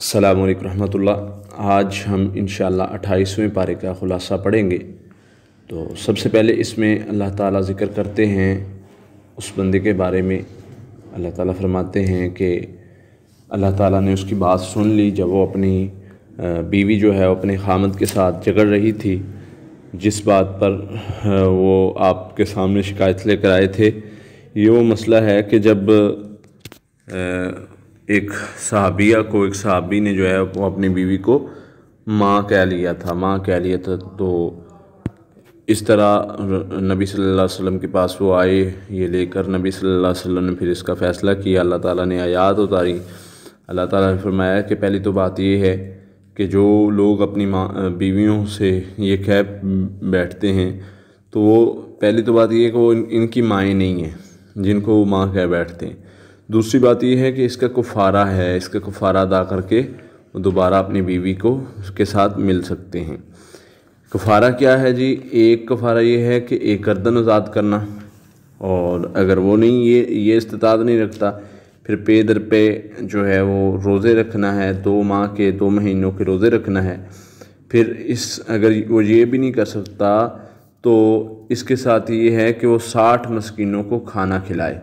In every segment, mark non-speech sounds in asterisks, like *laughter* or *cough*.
अल्लाम रहमतुल्लाह आज हम इन अट्ठाईसवें पारे का ख़ुलासा पढ़ेंगे तो सबसे पहले इसमें अल्लाह ताला ज़िक्र करते हैं उस बंदे के बारे में अल्लाह ताला फरमाते हैं कि अल्लाह ताला ने उसकी बात सुन ली जब वो अपनी बीवी जो है अपने खामद के साथ झगड़ रही थी जिस बात पर वो आपके सामने शिकायत लेकर आए थे ये वो मसला है कि जब आ, एक सहाबिया को एक सहाबी ने जो है वो अपनी बीवी को माँ कह लिया था माँ कह लिया था तो इस तरह नबी सल्लल्लाहु अलैहि वसल्लम के पास वो आए ये लेकर नबी सल्लल्लाहु अलैहि वसल्लम ने फिर इसका फ़ैसला किया अल्लाह ताला ने आयात उतारी अल्लाह ताला ने फरमाया कि पहली तो बात ये है कि जो लोग अपनी माँ बीवियों से ये कह बैठते हैं तो वो पहली तो बात ये है कि वो इन, इनकी माएँ नहीं हैं जिनको वो माँ कह बैठते हैं दूसरी बात यह है कि इसका कुफारा है इसका कुफारा अदा करके दोबारा अपनी बीवी को उसके साथ मिल सकते हैं कुफारा क्या है जी एक कफ़ारा ये है कि एक गर्दन आज़ाद करना और अगर वो नहीं ये ये इस्तात नहीं रखता फिर पे दर पे जो है वो रोज़े रखना है दो माह के दो महीनों के रोज़े रखना है फिर इस अगर वो ये भी नहीं कर सकता तो इसके साथ ये है कि वो साठ मस्किनों को खाना खिलाए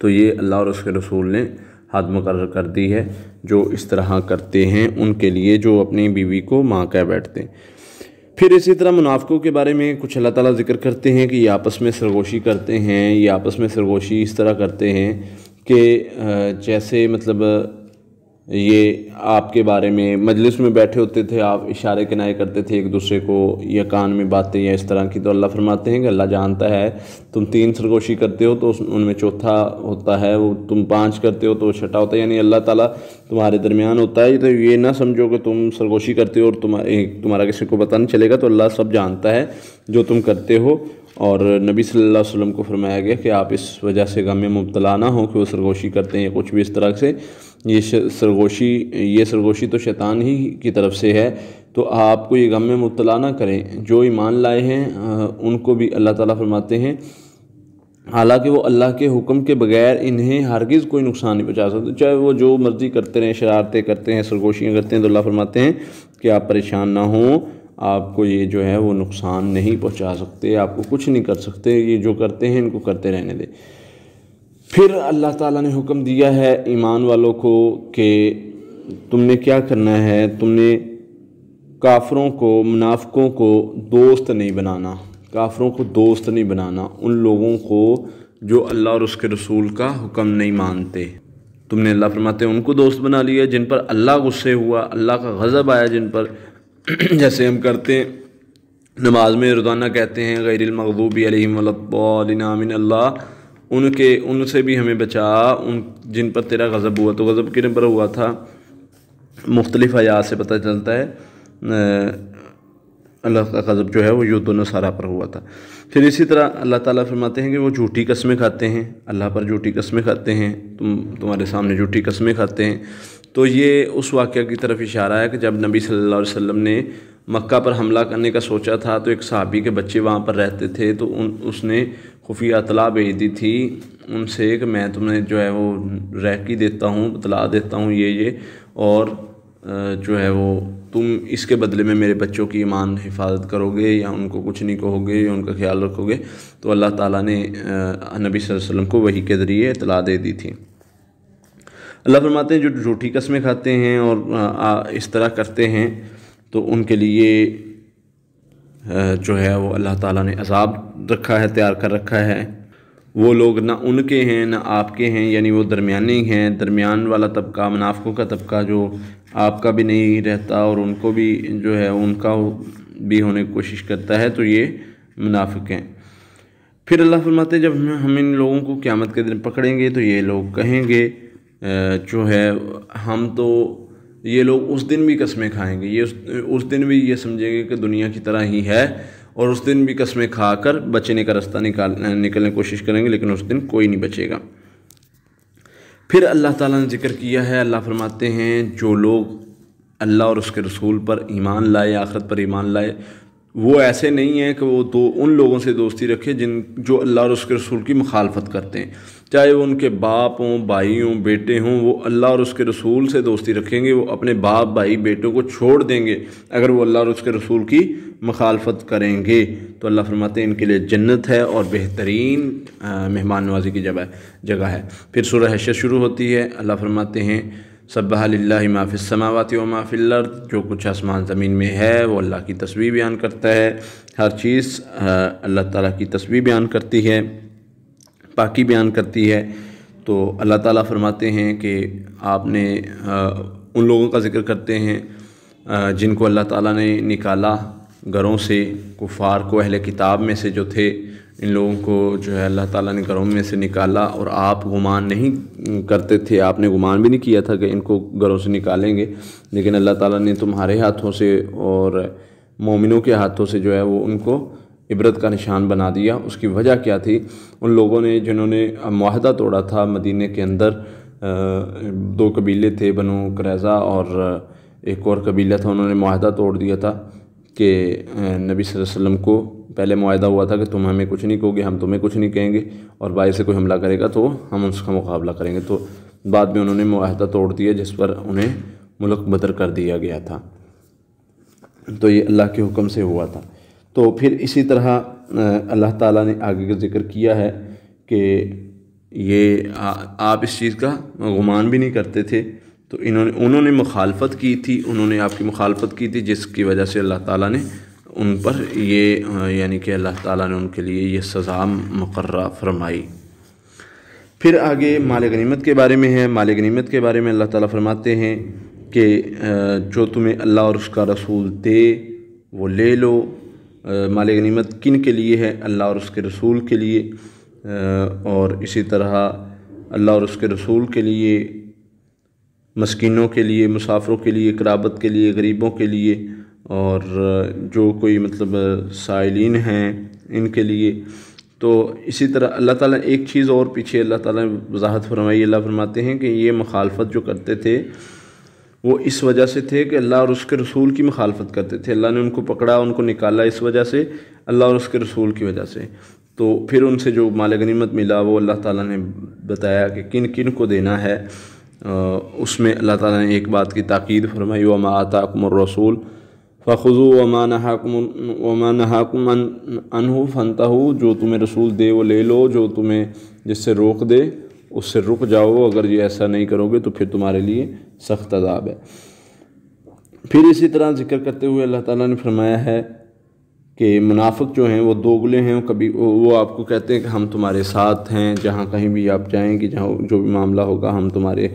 तो ये अल्लाह और उसके रसूल ने हद मुकर कर दी है जो इस तरह करते हैं उनके लिए जो अपनी बीवी को माँ कह बैठते हैं फिर इसी तरह मुनाफ़ों के बारे में कुछ अल्लाह ताला जिक्र करते हैं कि ये आपस में सरगोशी करते हैं ये आपस में सरगोशी इस तरह करते हैं कि जैसे मतलब ये आपके बारे में मजलिस में बैठे होते थे आप इशारे किनारे करते थे एक दूसरे को या कान में बातें या इस तरह की तो अल्लाह फरमाते हैं कि अल्लाह जानता है तुम तीन सरगोशी करते हो तो उनमें चौथा होता है वो तुम पांच करते हो तो छठा होता है यानी अल्लाह ताला तुम्हारे दरमियान होता है तो ये ना समझो कि तुम सरगोशी करते हो और तुम तुम्हारा किसी को पता नहीं चलेगा तो अल्लाह सब जानता है जो तुम करते हो और नबी सल्लल्लाहु अलैहि वसल्लम को फरमाया गया कि आप इस वजह से गम में मुबतला ना हो कि वो सरगोशी करते हैं कुछ भी इस तरह से ये सरगोशी ये सरगोशी तो शैतान ही की तरफ से है तो आपको ये गम में मुबला ना करें जो ईमान लाए हैं उनको भी अल्लाह ताला फरमाते हैं हालांकि वो अल्लाह के हुक्म के बगैर इन्हें हरगिज़ कोई नुकसान नहीं पहुँचा सकते चाहे वो जो मर्ज़ी करते रहें शरारतें करते हैं सरगोशियाँ करते हैं तो अल्लाह फरमाते हैं कि आप परेशान ना हों आपको ये जो है वो नुकसान नहीं पहुँचा सकते आपको कुछ नहीं कर सकते ये जो करते हैं इनको करते रहने दें फिर अल्लाह ताला ने हुक्म दिया है ईमान वालों को कि तुमने क्या करना है तुमने काफरों को मुनाफ़ों को दोस्त नहीं बनाना काफरों को दोस्त नहीं बनाना उन लोगों को जो अल्लाह और उसके रसूल का हुक्म नहीं मानते तुमने अल्लाह फरमाते उनको दोस्त बना लिया जिन पर अल्लाह गुस्से हुआ अल्लाह का गज़ब आया जिन पर *clears throat* जैसे हम करते हैं नमाज में रोज़ाना कहते हैं गैरमखूबी अलहमलिन अल्लाह उनके उनसे भी हमें बचा उन जिन पर तेरा गज़ब हुआ तो गज़ब किन पर हुआ था मुख्तलिफ आयात से पता चलता है अल्लाह का गज़ब जो है वो युद्ध नसारा पर हुआ था फिर इसी तरह अल्लाह ताला फरमाते हैं कि वो झूठी कस्में खाते हैं अल्लाह पर झूठी कस्में खाते हैं तुम तुम्हारे सामने झूठी कस्में खाते हैं तो ये उस वाक़े की तरफ इशारा है कि जब नबी सल्लल्लाहु अलैहि वसल्लम ने मक्का पर हमला करने का सोचा था तो एक सहाबी के बच्चे वहाँ पर रहते थे तो उन उसने खुफिया तला भेज दी थी उनसे कि मैं तुम्हें जो है वो रैकी देता हूँ बतला देता हूँ ये ये और जो है वो तुम इसके बदले में मेरे बच्चों की ईमान हिफाजत करोगे या उनको कुछ नहीं कहोगे या उनका ख्याल रखोगे तो अल्लाह ताला ने नबी वसल्लम को वही के ज़रिए इतला दे दी थी अल्लाह फरमाते हैं जो झूठी कस्में खाते हैं और इस तरह करते हैं तो उनके लिए जो है वो अल्लाह ताला ने अजाब रखा है तैयार कर रखा है वो लोग ना उनके हैं ना आपके हैं यानी वो दरमियाने हैं दरमियान वाला तबका मुनाफ़ों का तबका जो आपका भी नहीं रहता और उनको भी जो है उनका भी होने की कोशिश करता है तो ये मुनाफिक हैं फिर अल्लाह फरमाते जब हम हम इन लोगों को क़्यामत के दिन पकड़ेंगे तो ये लोग कहेंगे जो है हम तो ये लोग उस दिन भी कस्में खाएंगे ये उस, उस दिन भी ये समझेंगे कि दुनिया की तरह ही है और उस दिन भी कस्में खाकर बचने का रास्ता निकाल निकलने की कोशिश करेंगे लेकिन उस दिन कोई नहीं बचेगा फिर अल्लाह ताला ने जिक्र किया है अल्लाह फरमाते हैं जो लोग अल्लाह और उसके रसूल पर ईमान लाए आखरत पर ईमान लाए वो ऐसे नहीं हैं कि वो दो उन लोगों से दोस्ती रखे जिन जो अल्लाह और उसके रसूल की मुखालफत करते हैं चाहे वो उनके बाप हों भाई हों बेटे हों वो अल्लाह और उसके रसूल से दोस्ती रखेंगे वो अपने बाप भाई बेटों को छोड़ देंगे अगर वो अल्लाह और उसके रसूल की मखालफत करेंगे तो अल्लाह फरमाते हैं इनके लिए जन्नत है और बेहतरीन मेहमान नवाजी की जगह जगह है फिर सुरह हशर शुरू होती है अल्लाह फरमाते हैं सब्बाला माफ समावती व माफिल जो कुछ आसमान ज़मीन में है वो अल्लाह की तस्वीर बयान करता है हर चीज़ अल्लाह ताली की तस्वीर बयान करती है पाकि बयान करती है तो अल्लाह ताला फरमाते हैं कि आपने आ, उन लोगों का ज़िक्र करते हैं आ, जिनको अल्लाह ताला ने निकाला घरों से कुफार को अहल किताब में से जो थे इन लोगों को जो है अल्लाह ताला ने घरों में से निकाला और आप गुमान नहीं करते थे आपने गुमान भी नहीं किया था कि इनको घरों से निकालेंगे लेकिन अल्लाह ताला ने तुम्हारे हाथों से और मोमिनों के हाथों से जो है वो उनको इबरत का निशान बना दिया उसकी वजह क्या थी उन लोगों ने जिन्होंने माहदा तोड़ा था मदीने के अंदर दो कबीले थे बनो करैज़ा और एक और कबीला था उन्होंने माहदा तोड़ दिया था कि नबी वसल्लम को पहले माहा हुआ था कि तुम हमें कुछ नहीं कहोगे हम तुम्हें कुछ नहीं कहेंगे और बाहर से कोई हमला करेगा तो हम उसका मुकाबला करेंगे तो बाद में उन्होंने माहा तोड़ दिया जिस पर उन्हें मुल्क बदर कर दिया गया था तो ये अल्लाह के हुक्म से हुआ था तो फिर इसी तरह अल्लाह ताला ने आगे का जिक्र किया है कि ये आ, आप इस चीज़ का गुमान भी नहीं करते थे तो इन्होंने उन्होंने मुखालफत की थी उन्होंने आपकी मुखालफत की थी जिसकी वजह से अल्लाह ताला ने उन पर ये यानी कि अल्लाह ताला ने उनके लिए ये सज़ा मुकर्र फरमाई फिर आगे माल गनीमत के बारे में है माल गनीमत के बारे में अल्लाह ताला फरमाते हैं कि जो तुम्हें अल्लाह और उसका रसूल दे वो ले लो माल गनीमत किन के लिए है अल्लाह और उसके रसूल के लिए और इसी तरह अल्लाह और उसके रसूल के लिए मस्किनों के लिए मुसाफरों के लिए कराबत के लिए गरीबों के लिए और जो कोई मतलब साइलिन हैं इनके लिए तो इसी तरह अल्लाह ताला एक चीज़ और पीछे अल्लाह ताला वजाहत फरमाई अल्लाह फरमाते हैं कि ये मखालफत जो करते थे वो इस वजह से थे कि अल्लाह और उसके रसूल की मुखालफत करते थे अल्लाह ने उनको पकड़ा उनको निकाला इस वजह से अल्लाह और उसके रसूल की वजह से तो फिर उनसे जो माल गनीमत मिला वो अल्लाह ताला ने बताया कि किन किन को देना है उसमें अल्लाह ताला ने एक बात की ताक़ीद फरमाई वमा आताकुमर रसूल फ़ुज़ु वमा नहाकुम वमा नहाकुम अनहु फनतहु जो तुम्हें रसूल दे वो ले लो जो तुम्हें जिससे रोक दे उससे रुक जाओ अगर ये ऐसा नहीं करोगे तो फिर तुम्हारे लिए सख्त अदाब है फिर इसी तरह जिक्र करते हुए अल्लाह ताला ने फरमाया है कि मुनाफिक जो हैं वो दोगले हैं कभी वो आपको कहते हैं कि हम तुम्हारे साथ हैं जहाँ कहीं भी आप जाएंगे जहाँ जो भी मामला होगा हम तुम्हारे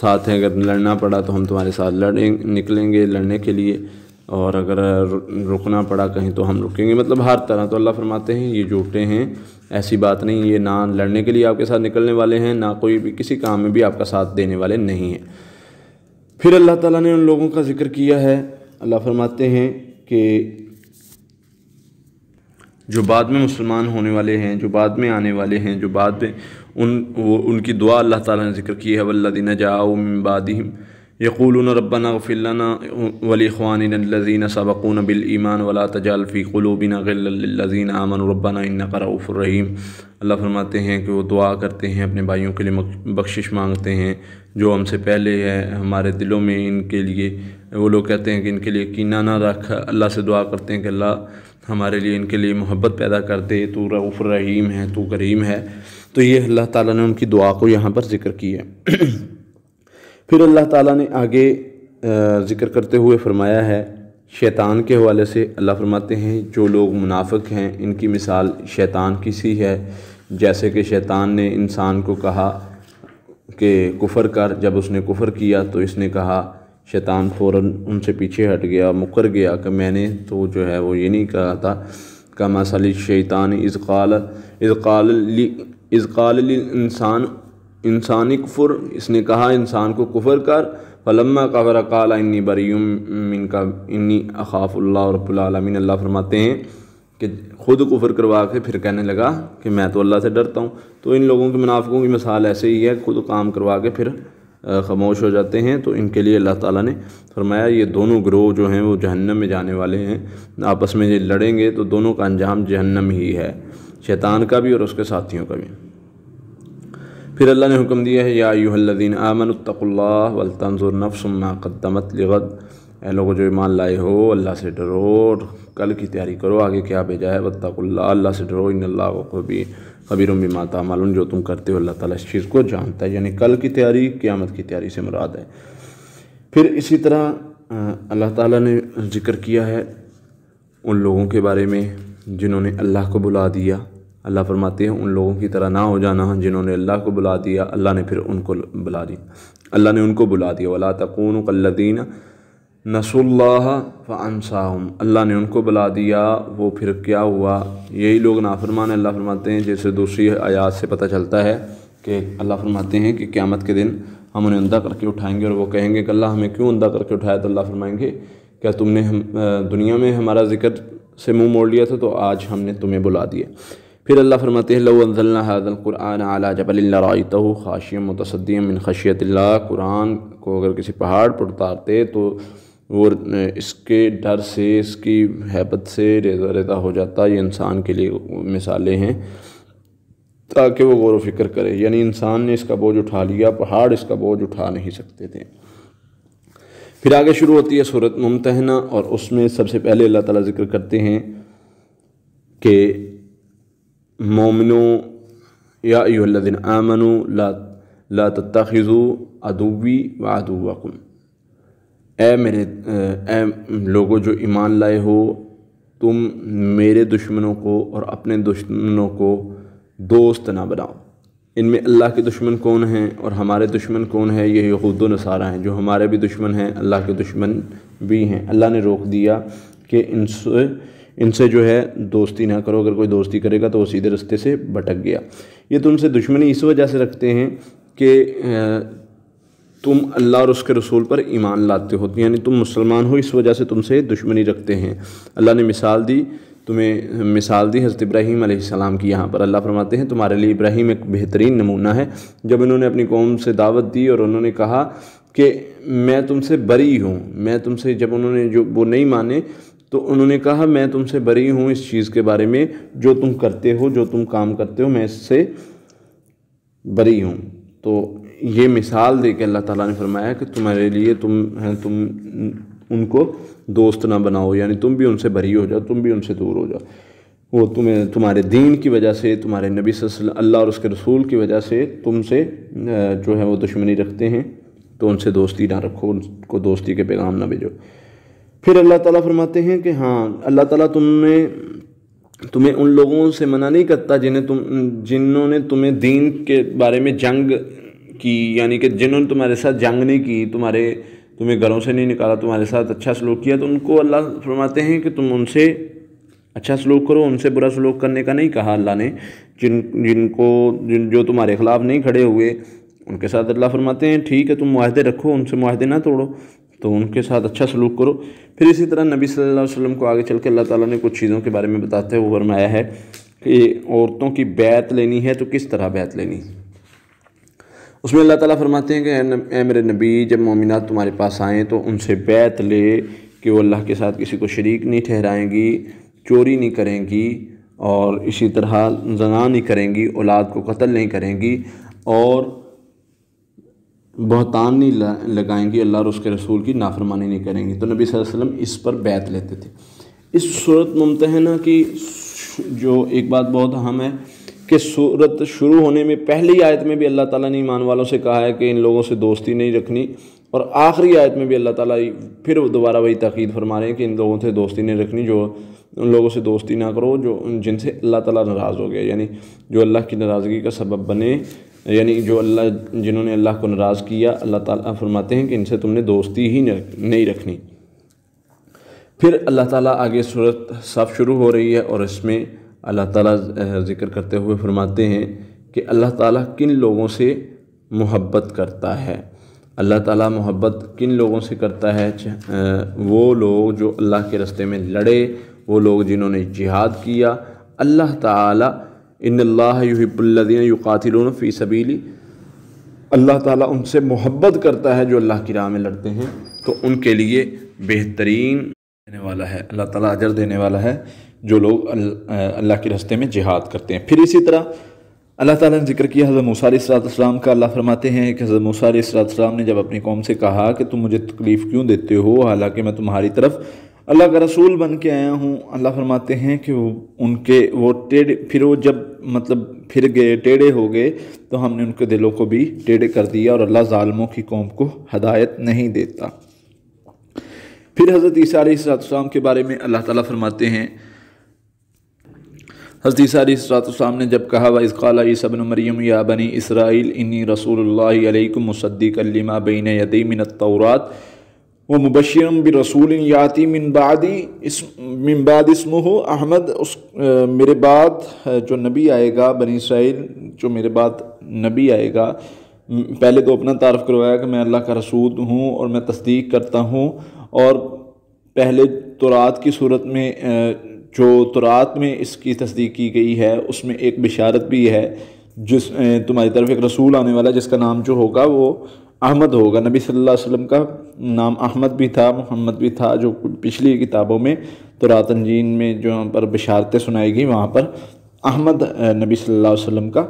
साथ हैं अगर लड़ना पड़ा तो हम तुम्हारे साथ लड़े निकलेंगे लड़ने के लिए और अगर रुकना पड़ा कहीं तो हम रुकेंगे मतलब हर तरह तो अल्लाह फरमाते हैं ये झूठे हैं ऐसी बात नहीं ये ना लड़ने के लिए आपके साथ निकलने वाले हैं ना कोई भी किसी काम में भी आपका साथ देने वाले नहीं हैं फिर अल्लाह ताला ने उन लोगों का ज़िक्र किया है अल्लाह फरमाते हैं कि जो बाद में मुसलमान होने वाले हैं जो बाद में आने वाले हैं जो बाद में उन वो उनकी दुआ अल्लाह ताला ने जिक्र की है वल्लिन जाओ बादिम यकूल रबना फ़िलना वली ख़वानज़ीन सबक़ून बिलईमान वला तजालफ़ी क़लूबिन गल्लज़ीन आमन रबना इन रऊफ़ुररहीम अल्लाह फरमाते हैं कि वो दुआ करते हैं अपने भाइयों के लिए बख्शिश मांगते हैं जो हमसे पहले है हमारे दिलों में इनके लिए वो लोग कहते हैं कि इनके लिए कीना ना रख अल्लाह से दुआ करते हैं कि अल्लाह हमारे लिए इनके लिए मोहब्बत पैदा कर दे तो रऊफ़ रहीम है तो करीम है तो ये अल्लाह ताला ने उनकी दुआ को यहाँ पर ज़िक्र किया फिर अल्लाह ताला ने आगे ज़िक्र करते हुए फरमाया है शैतान के हवाले से अल्लाह फरमाते हैं जो लोग मुनाफिक हैं इनकी मिसाल शैतान की सी है जैसे कि शैतान ने इंसान को कहा कि कुफ़र कर जब उसने कुफ़र किया तो इसने कहा शैतान फ़ौर उनसे पीछे हट गया मुकर गया कि मैंने तो जो है वो ये नहीं कहा था का मसल शैतान इज़ाल इज़ाल इज़ाल इंसान इंसानी कुफर इसने कहा इंसान को कुफर कर फलम्मा कबर कला इन्नी बरीम इनका इन्नी अखाफ़ुल्ला रबालमीन अल्लाह फरमाते हैं कि खुद कुफर करवा के फिर कहने लगा कि मैं तो अल्लाह से डरता हूँ तो इन लोगों के मुनाफिकों की मिसाल ऐसे ही है खुद काम करवा के फिर खामोश हो जाते हैं तो इनके लिए अल्लाह ताला ने फरमाया ये दोनों ग्रोह जो हैं वो जहन्नम में जाने वाले हैं आपस में ये लड़ेंगे तो दोनों का अंजाम जहन्नम ही है शैतान का भी और उसके साथियों का भी फिर अल्लाह ने हुक्म दिया है या यूहल्लिन आमनतल्ला वलतनजुर नफ्समा कदमत लगद ए लोगों जो ईमान लाए हो अल्लाह से डरो और कल की तैयारी करो आगे क्या भेजा है वत्तकुल्ला अल्लाह से डरो इन अल्लाह कभी खबीरों उम्मी माता मालूम जो तुम करते हो अल्लाह ताला इस चीज़ को जानता है यानी कल की तैयारी क़्यामत की तैयारी से मुराद है फिर इसी तरह अल्लाह ताला ने जिक्र किया है उन लोगों के बारे में जिन्होंने अल्लाह को बुला दिया अल्लाह फरमाते हैं उन लोगों की तरह ना हो जाना जिन्होंने अल्लाह को बुला दिया अल्लाह ने फिर उनको बुला दिया अल्लाह ने उनको बुला दिया वला तकून कल्लदीन नसल्लाह फ़ानसाहम अल्लाह ने उनको बुला दिया वो फिर क्या हुआ यही लोग नाफरमान अल्लाह फरमाते हैं जैसे दूसरी आयात से पता चलता है कि अल्लाह फरमाते हैं कि क़्यामत के दिन हम उन्हें अंदा करके उठाएंगे और वो कहेंगे कि अल्लाह हमें क्यों अंदा करके उठाया तो अल्लाह फरमाएंगे क्या तुमने हम दुनिया में हमारा जिक्र से मुंह मोड़ लिया था तो आज हमने तुम्हें बुला दिया फिर अल्लाह फरमाते हैं लवल्ला हज़लकुरान आला जबलत खाशियम मुतसदी मिन खशियत कुरान को अगर किसी पहाड़ पर उतारते तो वो इसके डर से इसकी हैबत से रेजा रेजा हो जाता ये इंसान के लिए मिसालें हैं ताकि वो गौर वफ़िक्र करे यानी इंसान ने इसका बोझ उठा लिया पहाड़ इसका बोझ उठा नहीं सकते थे फिर आगे शुरू होती है सूरत मुमतना और उसमें सबसे पहले अल्लाह ताला जिक्र करते हैं कि मोमिनो या दिन आमनो ला ला तखिज़ु अदूवी व अदुवाकुम ए मेरे ए लोगों जो ईमान लाए हो तुम मेरे दुश्मनों को और अपने दुश्मनों को दोस्त ना बनाओ इनमें अल्लाह के दुश्मन कौन हैं और हमारे दुश्मन कौन है ये यहूद नसारा हैं जो हमारे भी दुश्मन हैं अल्लाह के दुश्मन भी हैं अल्लाह ने रोक दिया कि इनसे इनसे जो है दोस्ती ना करो अगर कोई दोस्ती करेगा तो वो सीधे रास्ते से भटक गया ये तुमसे तो दुश्मनी इस वजह से रखते हैं कि तुम अल्लाह और उसके रसूल पर ईमान लाते हो तो यानी तुम मुसलमान हो इस वजह से तुमसे दुश्मनी रखते हैं अल्लाह ने मिसाल दी तुम्हें मिसाल दी हज़रत इब्राहिम आसमाम की यहाँ पर अल्लाह फरमाते हैं तुम्हारे लिए इब्राहिम एक बेहतरीन नमूना है जब इन्होंने अपनी कौम से दावत दी और उन्होंने कहा कि मैं तुमसे बरी हूँ मैं तुमसे जब उन्होंने जो वो नहीं माने तो उन्होंने कहा मैं तुमसे बरी हूँ इस चीज़ के बारे में जो तुम करते हो जो तुम काम करते हो मैं इससे बरी हूँ तो ये मिसाल दे के अल्लाह ताला ने फरमाया कि तुम्हारे लिए तुम तुम उनको दोस्त ना बनाओ यानी तुम भी उनसे बरी हो जाओ तुम भी उनसे दूर हो जाओ वो तुम्हें तुम्हारे दीन की वजह से तुम्हारे नबी अल्लाह और उसके रसूल की वजह से तुमसे जो है वो दुश्मनी रखते हैं तो उनसे दोस्ती ना रखो उनको दोस्ती के पैगाम ना भेजो फिर अल्लाह ताला फरमाते हैं कि हाँ अल्लाह ताला तुमने तुम्हें उन लोगों से मना नहीं करता जिन्हें तुम जिन्होंने तुम्हें दीन के बारे में जंग की यानी कि जिन्होंने तुम्हारे साथ जंग नहीं की तुम्हारे तुम्हें घरों से नहीं निकाला तुम्हारे साथ अच्छा सलूक किया तो उनको अल्लाह फरमाते हैं कि तुम उनसे अच्छा सलूक करो उनसे बुरा सलूक करने का नहीं कहा अल्लाह ने जिन जिनको जिन जो तुम्हारे ख़िलाफ़ नहीं खड़े हुए उनके साथ अल्लाह फरमाते हैं ठीक है तुम माहदे रखो उनसे माहदे ना तोड़ो तो उनके साथ अच्छा सलूक करो फिर इसी तरह नबी सल्लल्लाहु अलैहि वसल्लम को आगे चल के अल्लाह ताला ने कुछ चीज़ों के बारे में बताते हुए फरमाया है कि औरतों की बैत लेनी है तो किस तरह बैत लेनी उसमें अल्लाह ताला फरमाते हैं कि ए मेरे नबी जब मोमिनत तुम्हारे पास आएँ तो उनसे बैत ले कि वो अल्लाह के साथ किसी को शरीक नहीं ठहराएंगी चोरी नहीं करेंगी और इसी तरह जना नहीं करेंगी औलाद को कत्ल नहीं करेंगी और बहतान नहीं लगाएंगे अल्लाह और उसके रसूल की नाफरमानी नहीं करेंगे तो नबी वसल्लम इस पर बैत लेते थे इस सूरत मुमतहना की जो एक बात बहुत अहम है कि सूरत शुरू होने में पहली आयत में भी अल्लाह ताला ने ईमान वालों से कहा है कि इन लोगों से दोस्ती नहीं रखनी और आखिरी आयत में भी अल्लाह ताला फिर दोबारा वही तकीद फरमा रहे हैं कि इन लोगों से दोस्ती नहीं रखनी जो उन लोगों से दोस्ती ना करो जो जिनसे अल्लाह ताला नाराज़ हो गया यानी जो अल्लाह की नाराज़गी का सबब बने यानी जो अल्लाह जिन्होंने अल्लाह को नाराज़ किया अल्लाह ताला फरमाते हैं कि इनसे तुमने दोस्ती ही नहीं रखनी फिर अल्लाह ताला आगे सूरत साफ शुरू हो रही है और इसमें अल्लाह ताला ज़िक्र करते हुए फरमाते हैं कि अल्लाह ताला किन लोगों से मोहब्बत करता है अल्लाह ताला मोहब्बत किन लोगों से करता है वो लोग जो अल्लाह के रस्ते में लड़े वो लोग जिन्होंने जिहाद किया अल्लाह ताला इन लाहबुल्लिन युकातिल फ़ी सबीली अल्लाह ताला उनसे मोहब्बत करता है जो अल्लाह की राह में लड़ते हैं तो उनके लिए बेहतरीन देने वाला है अल्लाह ताला अजर देने वाला है जो लोग अल्लाह के रस्ते में जिहाद करते हैं फिर इसी तरह अल्लाह ताला ने जिक्र किया हज़रत सलाम का अल्लाह फरमाते हैं कि हज़रत सलाम ने जब अपनी कौम से कहा कि तुम मुझे तकलीफ़ क्यों देते हो हालांकि मैं तुम्हारी तरफ़ अल्लाह का रसूल बन के आया हूँ अल्लाह फरमाते हैं कि वो उनके वो टेढ़े फिर वो जब मतलब फिर गए टेढ़े हो गए तो हमने उनके दिलों को भी टेढ़े कर दिया और अल्लाह ालमों की कौम को हदायत नहीं देता फिर हज़रत ईसारीम के बारे में अल्लाह ताला फरमाते हैं हज़रत ईसातम ने जब कहा वज़ाला ईसबन मरियम या बनी इसराइल इन्नी रसूल मुसद्दीक लिमा बिन यदी मिनत तौरात वो मुबशरम भी रसूल याति मिनबादी इस मिनबाद इसम हो अहमद उस आ, मेरे बाद जो नबी आएगा बनी इसराइल जो मेरे बाद नबी आएगा पहले तो अपना तारफ़ करवाया कि मैं अल्लाह का रसूल हूँ और मैं तस्दीक करता हूँ और पहले तो रात की सूरत में जो तुरात में इसकी तस्दीक की गई है उसमें एक बिशारत भी है जिस तुम्हारी तरफ एक रसूल आने वाला जिसका नाम जो होगा वो अहमद होगा नबी सल्लल्लाहु अलैहि वसल्लम का नाम अहमद भी था मोहम्मद भी था जो पिछली किताबों में तो रातनजीन में जो पर बशारतें सुनाई गई वहाँ पर अहमद नबी सल्लल्लाहु अलैहि वसल्लम का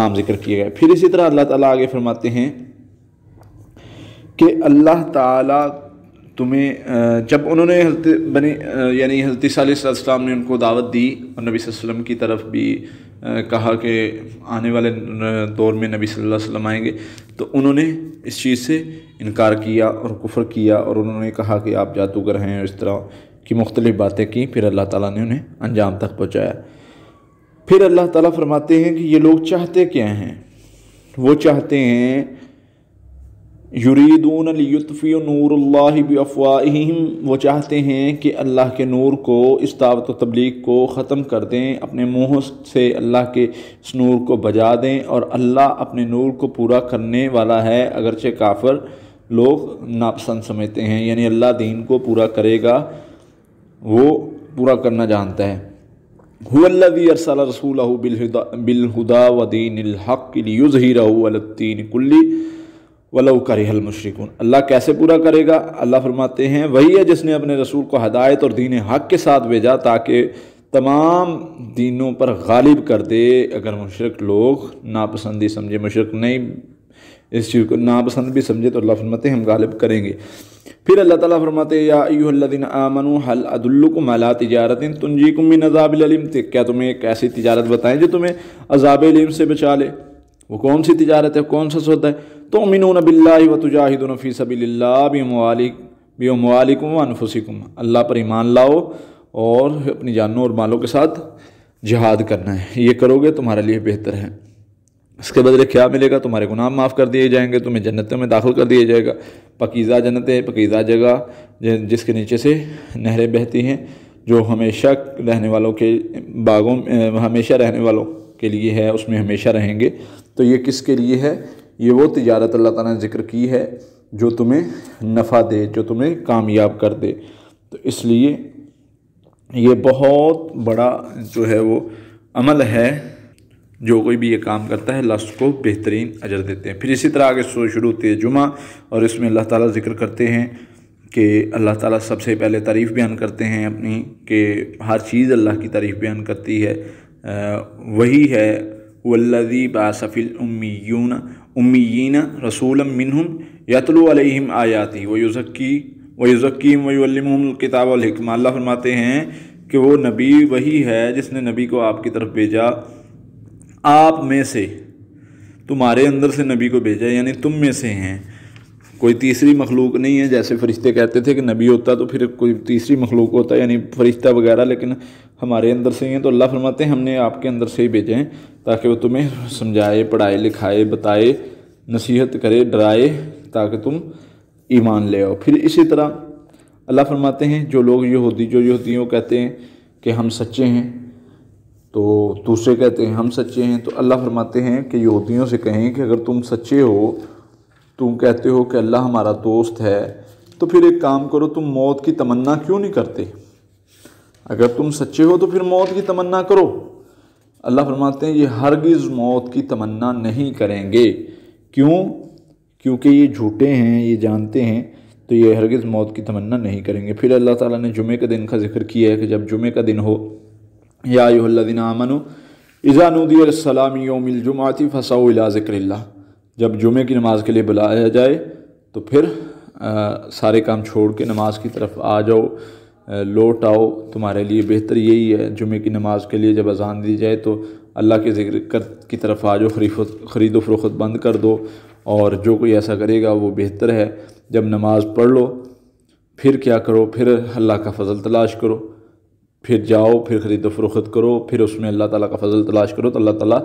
नाम जिक्र किया गया फिर इसी तरह अल्लाह ताला आगे फरमाते हैं कि अल्लाह ताला तुम्हें जब उन्होंने बने यानी हजरत सल्लाम ने उनको दावत दी और नबी वसम की तरफ भी कहा कि आने वाले दौर में नबी सल्लल्लाहु अलैहि वसल्लम आएंगे तो उन्होंने इस चीज़ से इनकार किया और कुफर किया और उन्होंने कहा कि आप जादूगर हैं और इस तरह की मुख्तलिफ़ बातें की फिर अल्लाह ताला ने उन्हें अंजाम तक पहुँचाया फिर अल्लाह ताली फरमाते हैं कि ये लोग चाहते क्या हैं वो चाहते हैं युरीदून युतफ़ी नूरल्लाफ़वाहम वो चाहते हैं कि अल्लाह के नूर को इस दावत तबलीग को ख़त्म कर दें अपने मुँह से अल्लाह के इस नूर को बजा दें और अल्लाह अपने नूर को पूरा करने वाला है अगरचे काफर लोग नापसंद समझते हैं यानी अल्लाह दीन को पूरा करेगा वो पूरा करना जानता है हुल्लवी अरसल रसूल बिलहुदा व दीन हक़ यूज़ कुल्ली वलऊ करहल मुशरकून अल्लाह कैसे पूरा करेगा अल्लाह फरमाते हैं वही है जिसने अपने रसूल को हदायत और दीन हक़ के साथ भेजा ताकि तमाम दीनों पर गालिब कर दे अगर मशरक लोग नापसंदी समझे मशरक नहीं इस चीज़ को नापसंद भी समझे तो अल्लाह फरमाते हम गालिब करेंगे फिर अल्लाह ताला फरमाते यादिन आमन हल अदुल्लुकुम तजारत तिजारतिन तुंजीकुम मिन अजाबिलम क्या तुम्हें एक ऐसी तजारत बताएं जो तुम्हें अजाब से बचा ले वो कौन सी तजारत है कौन सा सौदा है तो मिनून बिल्ला व तुजाहिदनफ़ी सबील्ला बेमालिक अल्लाह पर ईमान लाओ और अपनी जानों और मालों के साथ जहाद करना है ये करोगे तो तुम्हारे लिए बेहतर है इसके बदले क्या मिलेगा तुम्हारे गुनाह माफ़ कर दिए जाएंगे तुम्हें जन्नतों में दाखिल कर दिया जाएगा पकीज़ा जन्नत है पकीज़ा जगह जिसके नीचे से नहरें बहती हैं जो हमेशा रहने वालों के बागों हमेशा रहने वालों के लिए है उसमें हमेशा रहेंगे तो ये किसके लिए है ये वो तजारत अल्लाह ताला ने जिक्र की है जो तुम्हें नफ़ा दे जो तुम्हें कामयाब कर दे तो इसलिए ये बहुत बड़ा जो है वो अमल है जो कोई भी ये काम करता है लफ्ज़ को बेहतरीन अजर देते हैं फिर इसी तरह आगे शुरू होती है जुमा और इसमें अल्लाह ताला जिक्र करते हैं कि अल्लाह ताला सबसे पहले तारीफ़ बयान करते हैं अपनी कि हर चीज़ अल्लाह की तारीफ़ बयान करती है आ, वही है वल्लदी बासफ़िल उम्मीयून उम्मीन रसूलम मिनहम यतलम आयाती व युज़क्की व युज़क्कीम वयुल्लमकिताब अल्लाह फरमाते हैं कि वो नबी वही है जिसने नबी को आपकी तरफ भेजा आप में से तुम्हारे अंदर से नबी को भेजा यानी तुम में से हैं कोई तीसरी मखलूक नहीं है जैसे फरिश्ते कहते थे कि नबी होता तो फिर कोई तीसरी मखलूक होता यानी फरिश्ता वगैरह लेकिन हमारे अंदर से ही हैं तो अल्लाह फरमाते हैं हमने आपके अंदर से ही भेजे हैं ताकि वो तुम्हें समझाए पढ़ाए लिखाए बताए नसीहत करे डराए ताकि तुम ईमान ले आओ फिर इसी तरह अल्लाह फरमाते हैं जो लोग यहूदी जो यहूदियों कहते हैं कि हम सच्चे हैं तो दूसरे कहते हैं हम सच्चे हैं तो अल्लाह फरमाते हैं कि यहूदियों से कहें कि अगर तुम सच्चे हो तुम कहते हो कि अल्लाह हमारा दोस्त है तो फिर एक काम करो तुम मौत की तमन्ना क्यों नहीं करते अगर तुम सच्चे हो तो फिर मौत की तमन्ना करो अल्लाह फरमाते हैं ये हरगिज़ मौत की तमन्ना नहीं करेंगे क्यों क्योंकि ये झूठे हैं ये जानते हैं तो ये हरगिज़ मौत की तमन्ना नहीं करेंगे फिर अल्लाह ताला ने जुमे के दिन का जिक्र किया है कि जब जुमे का दिन हो या दिन आमन जुमाती योमिलजुमाती इला ज़िक्र जब जुमे की नमाज़ के लिए बुलाया जाए तो फिर आ, सारे काम छोड़ के नमाज की तरफ आ जाओ लौट आओ तुम्हारे लिए बेहतर यही है जुमे की नमाज़ के लिए जब अजान दी जाए तो अल्लाह के जिक्र कर की तरफ आ जाओ खरीद ख़रीदो फरोख्त बंद कर दो और जो कोई ऐसा करेगा वो बेहतर है जब नमाज़ पढ़ लो फिर क्या करो फिर अल्लाह का फजल तलाश करो फिर जाओ फिर ख़रीद फरोख्त करो फिर उसमें अल्लाह ताला का फजल तलाश करो तो अल्लाह ताला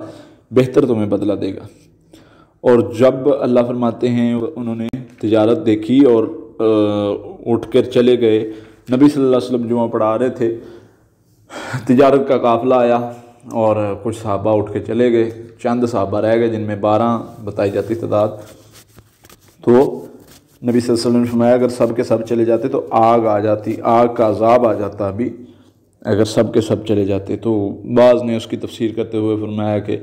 बेहतर तुम्हें बदला देगा और जब अल्लाह फरमाते हैं उन्होंने तजारत देखी और उठ कर चले गए नबी सल्लल्लाहु अलैहि वसल्लम जुमा पढ़ा रहे थे तजारत का काफ़िला आया और कुछ साहबा उठ के चले गए चंद साहबा रह गए जिनमें बारह बताई जाती तादाद तो नबी वसल्लम ने फरमाया अगर सब के सब चले जाते तो आग आ जाती आग का अजाब आ जाता अभी अगर सब के सब चले जाते तो बाज़ ने उसकी तफसीर करते हुए फरमाया कि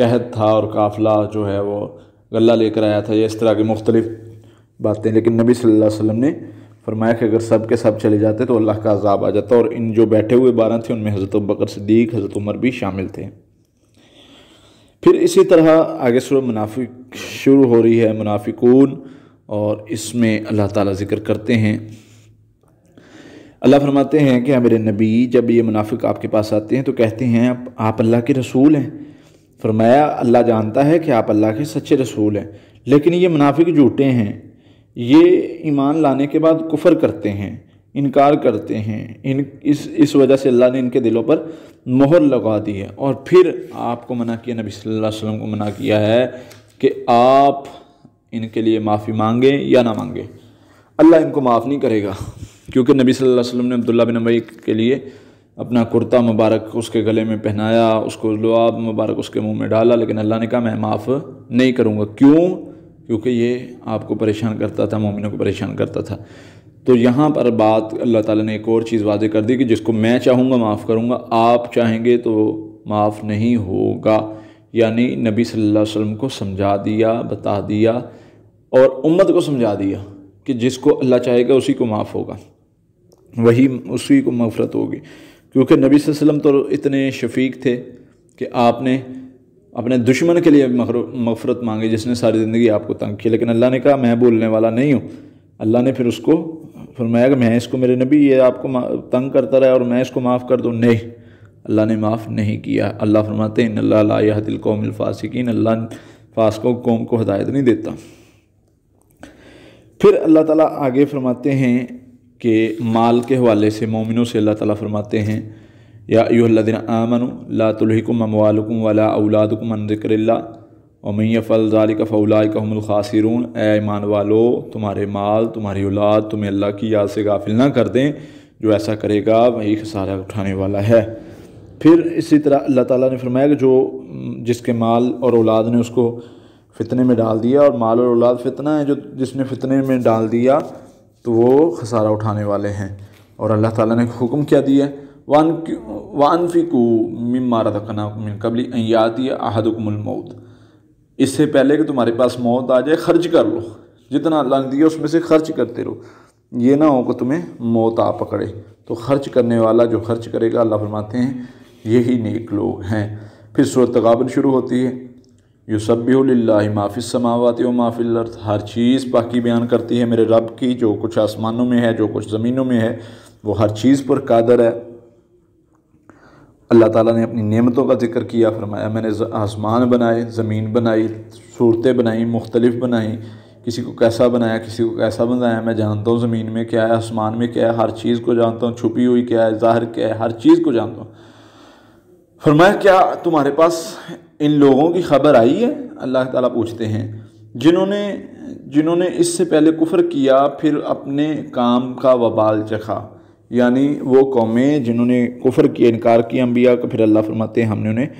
कहत था और काफ़िला जो है वो गला लेकर आया था ये इस तरह की मुख्तलिफ बातें लेकिन नबी सल्लल्लाहु अलैहि वसल्लम ने फरमाया कि अगर सब के सब चले जाते तो अल्लाह का अजाब आ जाता और इन जो बैठे हुए बारह थे उनमें हज़रत बकर सदीक हज़रत उमर भी शामिल थे फिर इसी तरह आगे सुर मुनाफिक शुरू हो रही है मुनाफिकून और इसमें अल्लाह ताला ज़िक्र करते हैं अल्लाह फरमाते हैं कि मेरे नबी जब ये मुनाफिक आपके पास आते हैं तो कहते हैं आप अल्लाह के रसूल हैं फरमाया अल्लाह जानता है कि आप अल्लाह के सच्चे रसूल हैं लेकिन ये मुनाफिक झूठे हैं ये ईमान लाने के बाद कुफर करते हैं इनकार करते हैं इन इस इस वजह से अल्लाह ने इनके दिलों पर मोहर लगा दी है और फिर आपको मना किया नबी सल्लल्लाहु अलैहि वसल्लम को मना किया है कि आप इनके लिए माफ़ी मांगें या ना मांगें अल्लाह इनको माफ़ नहीं करेगा क्योंकि नबी सल्लल्लाहु अलैहि वसल्लम ने अब्दुल्ला बिन अबई के लिए अपना कुर्ता मुबारक उसके गले में पहनाया उसको लुआब मुबारक उसके मुंह में डाला लेकिन अल्लाह ने कहा मैं माफ़ नहीं करूँगा क्यों क्योंकि ये आपको परेशान करता था मोमिनों को परेशान करता था तो यहाँ पर बात अल्लाह ताला ने एक और चीज़ वादे कर दी कि जिसको मैं चाहूँगा माफ़ करूँगा आप चाहेंगे तो माफ़ नहीं होगा यानी नबी सल्लल्लाहु अलैहि वसल्लम को समझा दिया बता दिया और उम्मत को समझा दिया कि जिसको अल्लाह चाहेगा उसी को माफ़ होगा वही उसी को मफरत होगी क्योंकि नबी वसम तो इतने शफीक थे कि आपने अपने दुश्मन के लिए मफरत मांगी जिसने सारी ज़िंदगी आपको तंग किया लेकिन अल्लाह ने कहा मैं बोलने वाला नहीं हूँ अल्लाह ने फिर उसको फरमाया कि मैं इसको मेरे नबी ये आपको तंग करता रहा और मैं इसको माफ़ कर दूँ नहीं अल्लाह ने माफ़ नहीं किया अल्लाह फरमाते हैं अल्लाह दिल कौम अल्लाह फासको कौम को हदायत नहीं देता फिर अल्लाह ताला आगे फरमाते हैं के माल के हवाले से मोमिनों से अल्लाह ताला फरमाते हैं या यूहदिन आमन लातुलकुम अमवालकुम वाला अवलादकुम अनदिक्ला वमैया फ़लजालिक फ़ौलाकमलखासिरून वालो तुम्हारे माल तुम्हारी औलाद तुम्हें अल्लाह की याद से गाफिल ना कर दें जो ऐसा करेगा वही खसारा उठाने वाला है फिर इसी तरह अल्लाह ताला ने फरमाया कि जो जिसके माल और औलाद ने उसको फितने में डाल दिया और माल और औलाद फितना है जो जिसने फितने में डाल दिया तो वो खसारा उठाने वाले हैं और अल्लाह ताला ने हुक्म क्या दिया वान वानफिकू मिम्मा मारा मिन कबली अयाती अहदमौत इससे पहले कि तुम्हारे पास मौत आ जाए खर्च कर लो जितना अल्लाह ने दिया उसमें से खर्च करते रहो ये ना हो कि तुम्हें मौत आ पकड़े तो खर्च करने वाला जो खर्च करेगा अल्लाह फरमाते हैं यही नेक लोग हैं फिर सूरत तगाबन शुरू होती है युसब्बिल्लाहि माफ़िस समावत व माफ़िलर्थ हर चीज़ पाकि बयान करती है मेरे रब की जो कुछ आसमानों में है जो कुछ ज़मीनों में है वो हर चीज़ पर कादर है अल्लाह ताला ने अपनी नेमतों का जिक्र किया फरमाया मैंने आसमान बनाए ज़मीन बनाई सूरतें बनाई मुख्तलिफ बनाई किसी को कैसा बनाया किसी को कैसा बनाया मैं जानता हूँ ज़मीन में क्या है आसमान में क्या है हर चीज़ को जानता हूँ छुपी हुई क्या है ज़ाहिर क्या है हर चीज़ को जानता हूँ फरमाया क्या तुम्हारे पास इन लोगों की खबर आई है अल्लाह ताला पूछते हैं जिन्होंने जिन्होंने इससे पहले कुफर किया फिर अपने काम का वबाल चखा यानी वो कौमें जिन्होंने कुफर किया इनकार किया अम्बिया को फिर अल्लाह फरमाते हैं हमने उन्हें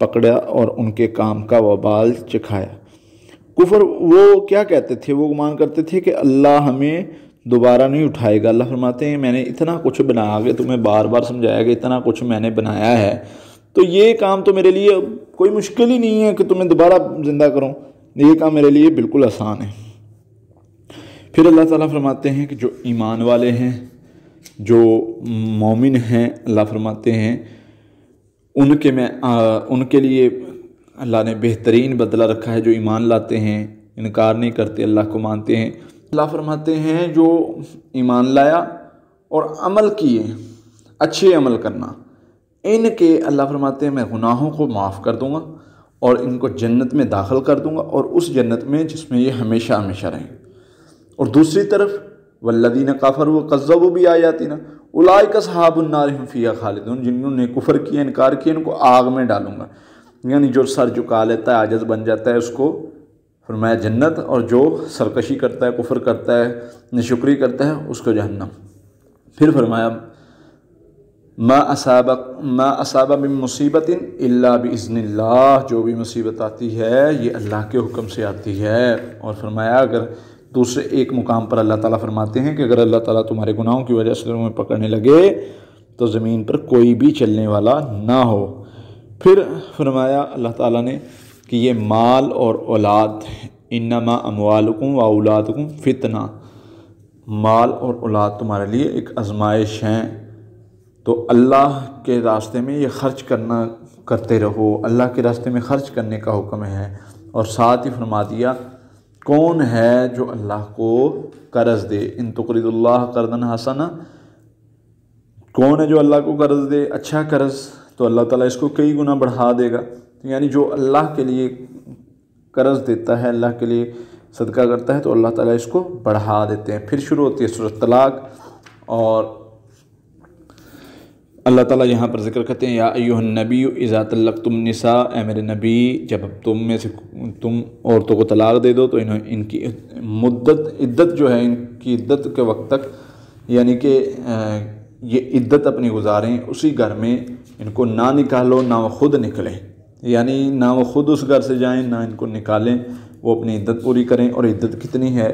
पकड़ा और उनके काम का वबाल चखाया कुफर वो क्या कहते थे वो गुमान करते थे कि अल्लाह हमें दोबारा नहीं उठाएगा अल्लाह फरमाते हैं मैंने इतना कुछ बनाया कि तुम्हें बार बार समझाया कि इतना कुछ मैंने बनाया है तो ये काम तो मेरे लिए कोई मुश्किल ही नहीं है कि तुम्हें दोबारा ज़िंदा करूँ ये काम मेरे लिए बिल्कुल आसान है फिर अल्लाह ताला फरमाते हैं कि जो ईमान वाले हैं जो मोमिन हैं अल्लाह फरमाते हैं उनके मैं आ, उनके लिए अल्लाह ने बेहतरीन बदला रखा है जो ईमान लाते हैं इनकार नहीं करते अल्लाह को मानते हैं अल्लाह फरमाते हैं जो ईमान लाया और अमल किए अच्छे अमल करना इनके अल्लाह फरमाते हैं मैं गुनाहों को माफ़ कर दूँगा और इनको जन्नत में दाखिल कर दूँगा और उस जन्नत में जिसमें ये हमेशा हमेशा रहें और दूसरी तरफ वल्लदीन काफ़र व कज़ब भी आ जाती ना उलाय का सहाबुन्नार फ़िया खालिद जिन्होंने कुफर किया इनकार किया इनको आग में डालूंगा यानी जो सर झुका लेता है आजज बन जाता है उसको फरमाया जन्नत और जो सरकशी करता है कुफर करता है नशुक्री करता है उसको जहन्नम फिर फरमाया माँ असाब माँ असाबा में मुसीबत अल्ला बज़नल्ला जो भी मुसीबत आती है ये अल्लाह के हुक्म से आती है और फरमाया अगर दूसरे एक मुकाम पर अल्लाह ताला फरमाते हैं कि अगर अल्लाह ताला तुम्हारे गुनाहों की वजह से तुम्हें पकड़ने लगे तो ज़मीन पर कोई भी चलने वाला ना हो फिर फरमाया अल्लाह ताला ने कि ये माल और औलाद इन्नमा अमवालकुम व औलादकूँ फितना माल और औलाद तुम्हारे लिए एक आजमाइश हैं तो अल्लाह के रास्ते में ये ख़र्च करना करते रहो अल्लाह के रास्ते में ख़र्च करने का हुक्म है और साथ ही फरमा दिया कौन है जो अल्लाह को कर्ज़ दे इन तुकरीदुल्लाह करदन हसन कौन है जो अल्लाह को कर्ज़ दे अच्छा कर्ज़ तो अल्लाह ताला इसको कई गुना बढ़ा देगा तो यानी जो अल्लाह के लिए कर्ज़ देता है अल्लाह के लिए सदका करता है तो अल्लाह ताला इसको बढ़ा देते हैं फिर शुरू होती है सूरत तलाक और अल्लाह ताला यहाँ पर जिक्र करते हैं या अयो नबी इज़ा तुम निसा ए मेरे नबी जब तुम में से तुम औरतों को तलाक दे दो तो इन्होंने इनकी मुद्दत इद्दत जो है इनकी इद्दत के वक्त तक यानी कि ये इद्दत अपनी गुजारें उसी घर में इनको ना निकालो ना वो ख़ुद निकलें यानी ना वो ख़ुद उस घर से जाएँ ना इनको निकालें वो अपनी इद्दत पूरी करें और इद्दत कितनी है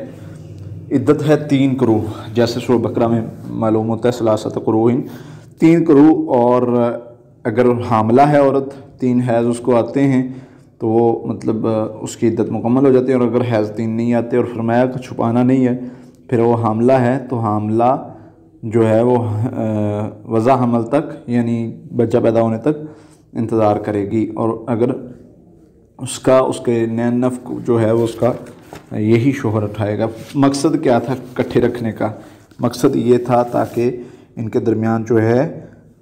इद्दत है तीन क्रूह जैसे शो बकरा में मालूम होता है सलासत क्रूहिन तीन करू और अगर हामला है औरत तीन हैज़ उसको आते हैं तो वो मतलब उसकी इद्दत मुकम्मल हो जाती है और अगर हैज़ तीन नहीं आते और फरमाया को छुपाना नहीं है फिर वो हामला है तो हामला जो है वो वज़ा हमल तक यानी बच्चा पैदा होने तक इंतज़ार करेगी और अगर उसका उसके नैन नफ जो है वो उसका यही शोहर उठाएगा मकसद क्या था इकट्ठे रखने का मकसद ये था ताकि इनके दरमियान जो है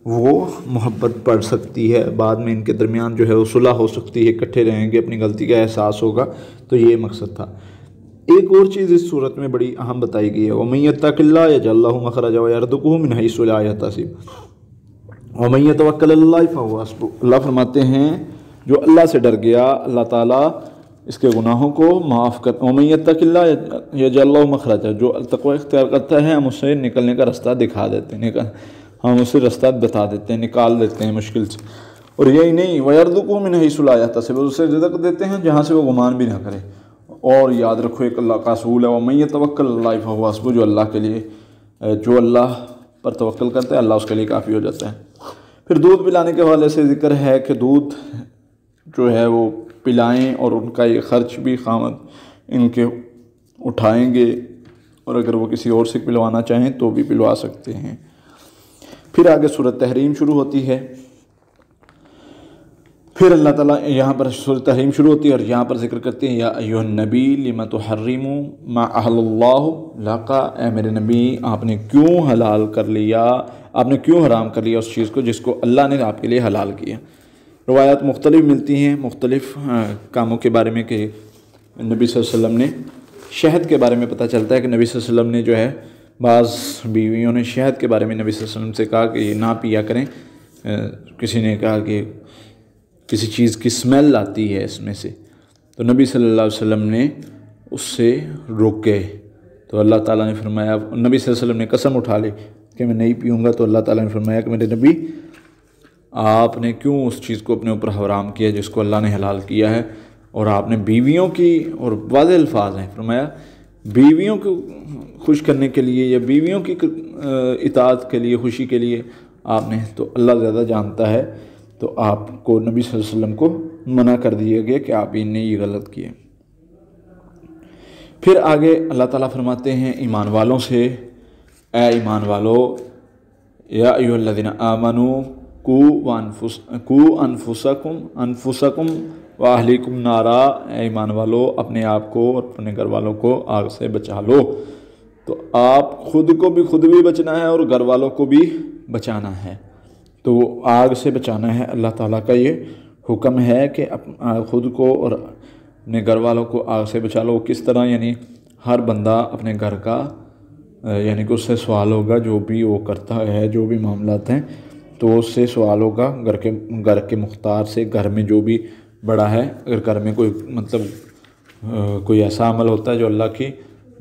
वो मोहब्बत बढ़ सकती है बाद में इनके दरमियान जो है वो सुलह हो सकती है इकट्ठे रहेंगे अपनी गलती का एहसास होगा तो ये मकसद था एक और चीज़ इस सूरत में बड़ी अहम बताई गई है वमैत तकल्ला या जल्ला मखराज वरदकू मिनही तसीब वक्ल फ़ासबू अल्लाह फरमाते हैं जो अल्लाह से डर गया अल्लाह ताला इसके गुनाहों को माफ़ कर यह जल्ला मखरत है जो तकवा इख्तियार करता है हम उसे निकलने का रास्ता दिखा देते हैं निकल हम उसे रास्ता बता देते हैं निकाल देते हैं मुश्किल से और यही नहीं वर्द को में नहीं सुलाया सिर्फ उसे रदक देते हैं जहाँ से वो गुमान भी ना करे और याद रखो एक अल्लाह का असूल है तवक्ल लाइफ हसबू जो अल्लाह के लिए जो अल्लाह पर तवक्ल करते हैं अल्लाह उसके लिए काफ़ी हो जाता है फिर दूध पिलाने के हवाले से जिक्र है कि दूध जो है वो पिलाएं और उनका ये ख़र्च भी खामद इनके उठाएंगे और अगर वो किसी और से पिलवाना चाहें तो भी पिलवा सकते हैं फिर आगे सूरत तहरीम शुरू होती है फिर अल्लाह ताला यहाँ पर सूरत तहरीम शुरू होती है और यहाँ पर जिक्र करते हैं या अयो नबी लिमा तो हर्रीम लाका ए मेरे नबी आपने क्यों हलाल कर लिया आपने क्यों हराम कर लिया उस चीज़ को जिसको अल्लाह ने आपके लिए हलाल किया रवायात मुख्तलिफ मिलती हैं मुख्तलिफ कामों के बारे में कि नबी वसल्लम ने शहद के बारे में पता चलता है कि नबी वसल्लम ने जो है बाज़ बीवियों ने शहद के बारे में नबी वसल्लम से कहा कि ये ना पिया करें किसी ने कहा कि किसी चीज़ की स्मेल आती है इसमें से तो नबी सल्लल्लाहु अलैहि वसल्लम ने उससे रोके तो अल्लाह ताला ने फरमाया नबी वसल्लम ने कसम उठा ली कि मैं नहीं पीऊँगा तो अल्लाह ताला ने फरमाया कि मेरे नबी आपने क्यों उस चीज़ को अपने ऊपर हराम किया जिसको अल्लाह ने हलाल किया है और आपने बीवियों की और वाद अल्फाज हैं फरमाया बीवियों को खुश करने के लिए या बीवियों की इतात के लिए खुशी के लिए आपने तो अल्लाह ज़्यादा जानता है तो आपको नबी वसल्लम को मना कर दिया गया कि आप इन्हें ये गलत किए फिर आगे अल्लाह ताला फरमाते हैं ईमान वालों से ए ईमान वालों या दिन आमनू कु अनफुसकुम अनफुसकुम वाहलीकुम नारा ईमान वालो अपने आप को और अपने घर वालों को आग से बचा लो तो आप खुद को भी खुद भी बचना है और घर वालों को भी बचाना है तो आग से बचाना है अल्लाह ताला का ये हुक्म है कि खुद को और अपने घर वालों को आग से बचा लो किस तरह यानी हर बंदा अपने घर का यानी कि उससे सवाल होगा जो भी वो करता है जो भी मामलाते हैं तो उससे सवाल होगा घर के घर के मुख्तार से घर में जो भी बड़ा है अगर घर में कोई मतलब आ, कोई ऐसा अमल होता है जो अल्लाह की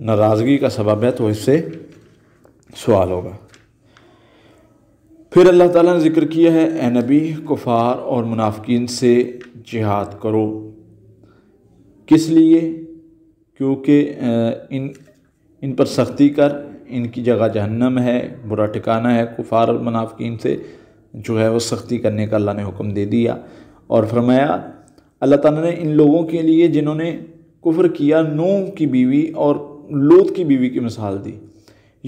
नाराज़गी का सबब है तो इससे सवाल होगा फिर अल्लाह ताला ने ज़िक्र किया है ए नबी कुफार और मुनाफिकीन से जिहाद करो किस लिए क्योंकि इन इन पर सख्ती कर इनकी जगह जहन्नम है बुरा ठिकाना है कुफार और मुनाफिकीन से जो है वो सख्ती करने का अल्लाह ने हुक्म दे दिया और फरमाया अल्लाह ताला ने इन लोगों के लिए जिन्होंने कुफ्र किया नू की बीवी और लोत की बीवी की मिसाल दी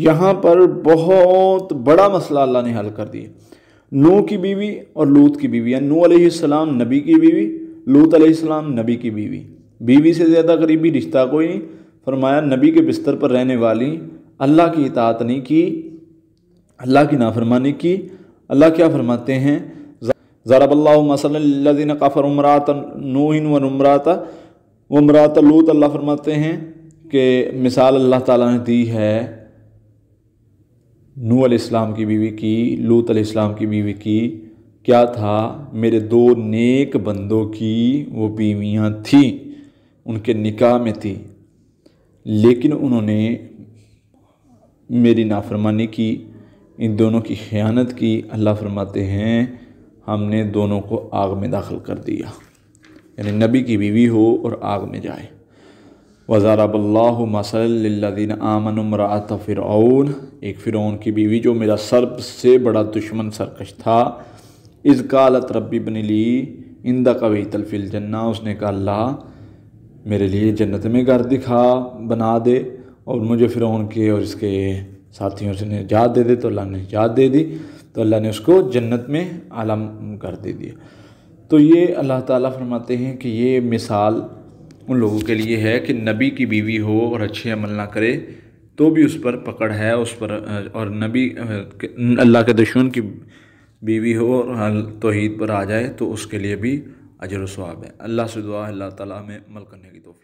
यहाँ पर बहुत बड़ा मसला अल्लाह ने हल कर दिया नू की बीवी और लूत की बीवी यानी नू अलैहिस्सलाम नबी की बीवी लूत अलैहिस्सलाम नबी की बीवी बीवी से ज़्यादा करीबी रिश्ता कोई नहीं फरमाया नबी के बिस्तर पर रहने वाली अल्लाह की इतात नहीं की अल्लाह की नाफरमानी की अल्लाह क्या फरमाते हैं ज़रबल्लासन काफ़र उमरात नून व उमरात उमरात लूत अल्लाह फरमाते हैं कि मिसाल अल्लाह ताला ने दी है नू इस्लाम की बीवी की लूत इस्लाम की बीवी की क्या था मेरे दो नेक बंदों की वो बीवियाँ थीं उनके निकाह में थी लेकिन उन्होंने मेरी नाफरमानी की इन दोनों की ख़यानत की अल्लाह फरमाते हैं हमने दोनों को आग में दाखिल कर दिया यानी नबी की बीवी हो और आग में जाए वज़ारबल्लाह मसलिन आमन उमरात फिर एक फिर की बीवी जो मेरा सर से बड़ा दुश्मन सरकश था इस कालत रबी ली इंदा कभी तलफिल जन्ना उसने कहा अल्लाह मेरे लिए जन्नत में घर दिखा बना दे और मुझे फिर के और इसके साथियों से निजात दे दे तो अल्लाह ने निजात दे दी तो अल्लाह ने उसको जन्नत में आलम कर दे दिया तो ये अल्लाह ताला फरमाते हैं कि ये मिसाल उन लोगों के लिए है कि नबी की बीवी हो और अच्छे अमल ना करे तो भी उस पर पकड़ है उस पर और नबी अल्लाह के दुश्मन की बीवी हो और तोहद पर आ जाए तो उसके लिए भी अजर स्वाब है अल्लाह से दुआ अल्लाह ताला में अमल करने की तोफ़ी